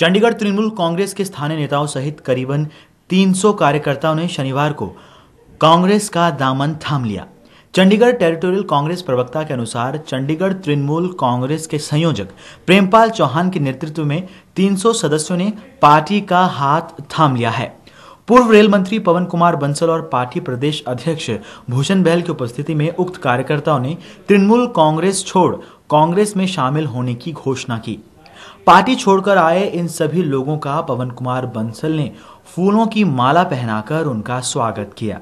चंडीगढ़ तृणमूल कांग्रेस के स्थानीय नेताओं सहित करीबन 300 कार्यकर्ताओं ने शनिवार को कांग्रेस का दामन थाम लिया चंडीगढ़ टेरिटोरियल कांग्रेस प्रवक्ता के अनुसार चंडीगढ़ तृणमूल कांग्रेस के संयोजक प्रेमपाल चौहान के नेतृत्व में 300 सदस्यों ने पार्टी का हाथ थाम लिया है पूर्व रेल मंत्री पवन कुमार बंसल और पार्टी प्रदेश अध्यक्ष भूषण बहल की उपस्थिति में उक्त कार्यकर्ताओं ने तृणमूल कांग्रेस छोड़ कांग्रेस में शामिल होने की घोषणा की पार्टी छोड़कर आए इन सभी लोगों का पवन कुमार बंसल ने फूलों की माला पहनाकर उनका स्वागत किया